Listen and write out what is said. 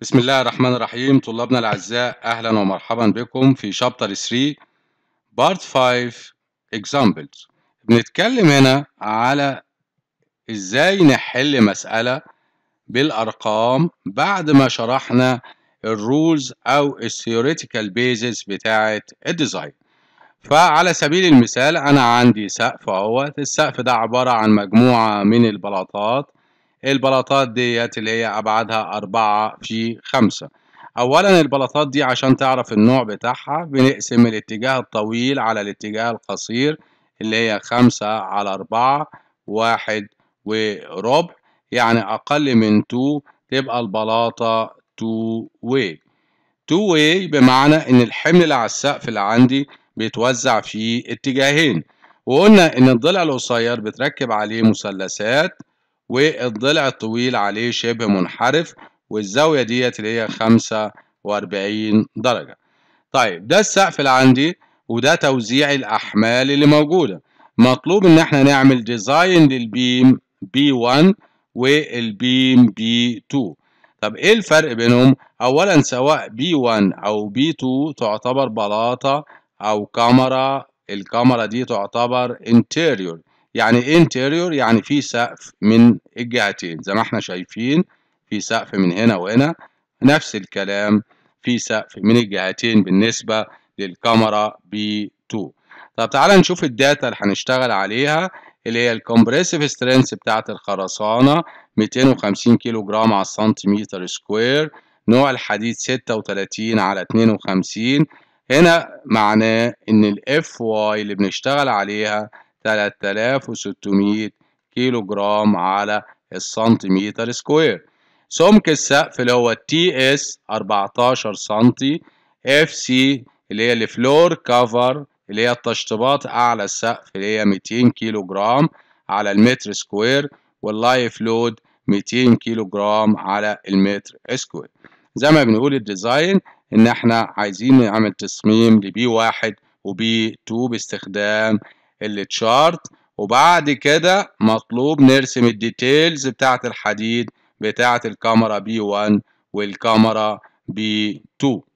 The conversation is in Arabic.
بسم الله الرحمن الرحيم طلابنا الأعزاء أهلا ومرحبا بكم في شابتر 3 بارت 5 examples بنتكلم هنا على إزاي نحل مسألة بالأرقام بعد ما شرحنا الرولز أو الثيوريتيكال بيزس بتاعة الديزاين فعلى سبيل المثال أنا عندي سقف أهوت السقف ده عبارة عن مجموعة من البلاطات البلاطات ديت اللي هي أبعادها أربعة في خمسة أولا البلاطات دي عشان تعرف النوع بتاعها بنقسم الاتجاه الطويل على الاتجاه القصير اللي هي خمسة على أربعة واحد وربع يعني أقل من 2 تبقى البلاطة 2 واي 2 واي بمعنى إن الحمل اللي على السقف اللي عندي بيتوزع في اتجاهين وقلنا إن الضلع القصير بتركب عليه مثلثات والضلع الطويل عليه شبه منحرف والزاوية ديت اللي هي 45 درجة طيب ده السقف اللي عندي وده توزيع الأحمال اللي موجودة مطلوب إن احنا نعمل ديزاين للبيم b 1 والبيم b 2 طب إيه الفرق بينهم؟ أولا سواء b 1 أو b 2 تعتبر بلاطة أو كاميرا الكاميرا دي تعتبر interior يعني انتيريور يعني في سقف من الجهتين زي ما احنا شايفين في سقف من هنا وهنا نفس الكلام في سقف من الجهتين بالنسبة للكاميرا بي 2 طب تعالى نشوف الداتا اللي هنشتغل عليها اللي هي الكمبريسيف سترينث بتاعت الخرسانة 250 كيلو جرام على السنتيمتر سكوير نوع الحديد 36 على 52 هنا معناه ان الاف واي اللي بنشتغل عليها 3600 كيلو جرام على السنتيمتر سكوير سمك السقف اللي هو تي اس 14 سنتي اف سي اللي هي الفلور كفر اللي هي التشطيبات اعلى السقف اللي هي 200 كيلو جرام على المتر سكوير واللايف لود 200 كيلو جرام على المتر سكوير زي ما بنقول الديزاين ان احنا عايزين نعمل تصميم لبي واحد وبي 2 باستخدام التشارت وبعد كده مطلوب نرسم الديتيلز بتاعة الحديد بتاعة الكاميرا بي 1 والكاميرا بي 2